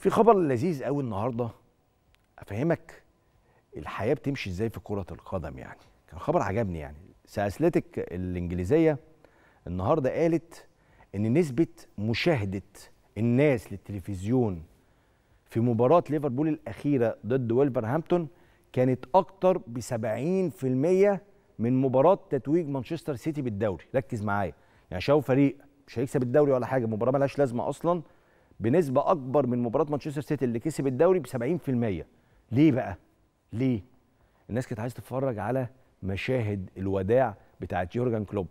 في خبر لذيذ قوي النهارده افهمك الحياه بتمشي ازاي في كره القدم يعني كان خبر عجبني يعني ساسلتك الانجليزيه النهارده قالت ان نسبه مشاهده الناس للتلفزيون في مباراه ليفربول الاخيره ضد ولفرهامبتون كانت اكتر ب 70% من مباراه تتويج مانشستر سيتي بالدوري ركز معايا يعني شاو فريق مش هيكسب الدوري ولا حاجه مباراه ملهاش لازمه اصلا بنسبه اكبر من مباراه مانشستر سيتي اللي كسب الدوري ب 70% ليه بقى ليه الناس كانت عايزه تتفرج على مشاهد الوداع بتاعت يورجن كلوب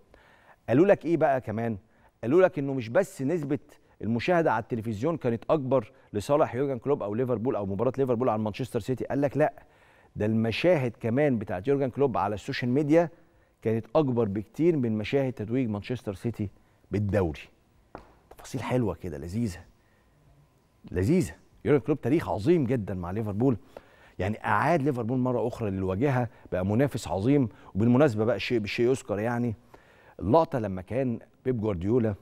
قالوا لك ايه بقى كمان قالوا لك انه مش بس نسبه المشاهده على التلفزيون كانت اكبر لصالح يورجن كلوب او ليفربول او مباراه ليفربول عن مانشستر سيتي قال لك لا ده المشاهد كمان بتاعت يورجن كلوب على السوشيال ميديا كانت اكبر بكتير من مشاهد تتويج مانشستر سيتي بالدوري تفاصيل حلوه كده لذيذه لذيذه يورجن كلوب تاريخ عظيم جدا مع ليفربول يعني اعاد ليفربول مره اخرى للواجهه بقى منافس عظيم وبالمناسبه بقى شيء بالشيء يذكر يعني اللقطه لما كان بيب جوارديولا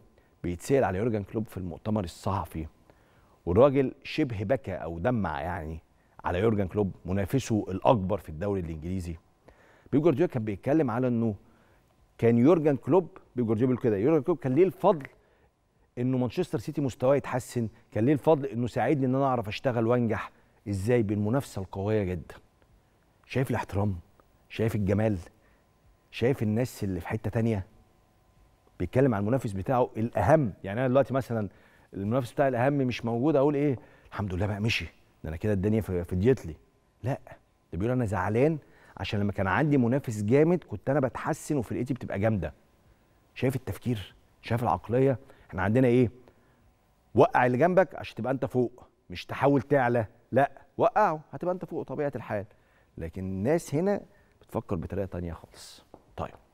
بيتسال على يورجن كلوب في المؤتمر الصحفي والراجل شبه بكى او دمع يعني على يورجن كلوب منافسه الاكبر في الدوري الانجليزي بيب جوارديولا كان بيتكلم على انه كان يورجن كلوب بيب جوارديولا كده يورجن كلوب كان ليه الفضل انه مانشستر سيتي مستواه يتحسن كان ليه الفضل انه ساعدني ان انا اعرف اشتغل وانجح ازاي بالمنافسه القويه جدا شايف الاحترام شايف الجمال شايف الناس اللي في حته تانية بيتكلم عن المنافس بتاعه الاهم يعني انا دلوقتي مثلا المنافس بتاعي الاهم مش موجود اقول ايه الحمد لله بقى مشي ده انا كده الدنيا فديت لي لا ده بيقول انا زعلان عشان لما كان عندي منافس جامد كنت انا بتحسن وفرقتي بتبقى جامده شايف التفكير شايف العقليه احنا عندنا ايه وقع اللي جنبك عشان تبقى انت فوق مش تحاول تعلى لا وقعه هتبقى انت فوق طبيعه الحال لكن الناس هنا بتفكر بطريقه تانية خالص طيب